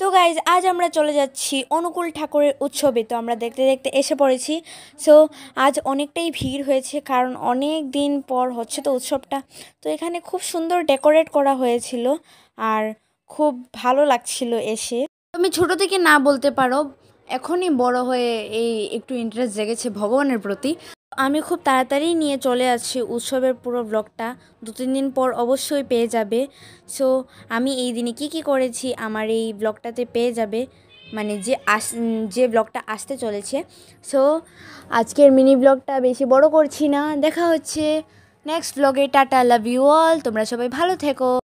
তো গাইজ আজ আমরা চলে যাচ্ছি অনুকূল ঠাকুরের উৎসবে তো আমরা দেখতে দেখতে এসে পড়েছি সো আজ অনেকটাই ভিড় হয়েছে কারণ অনেক দিন পর হচ্ছে তো উৎসবটা তো এখানে খুব সুন্দর ডেকোরেট করা হয়েছিল আর খুব ভালো লাগছিল এসে তুমি ছোট থেকে না বলতে পারো এখনই বড় হয়ে এই একটু ইন্টারেস্ট জেগেছে ভগবানের প্রতি আমি খুব তাড়াতাড়ি নিয়ে চলে আসছি উৎসবের পুরো ব্লগটা দু তিন দিন পর অবশ্যই পেয়ে যাবে সো আমি এই দিনে কি কি করেছি আমার এই ব্লগটাতে পেয়ে যাবে মানে যে আস যে ব্লগটা আসতে চলেছে সো আজকের মিনি ব্লগটা বেশি বড় করছি না দেখা হচ্ছে নেক্সট ব্লগে টাটা লাভ ইউ অল তোমরা সবাই ভালো থেকো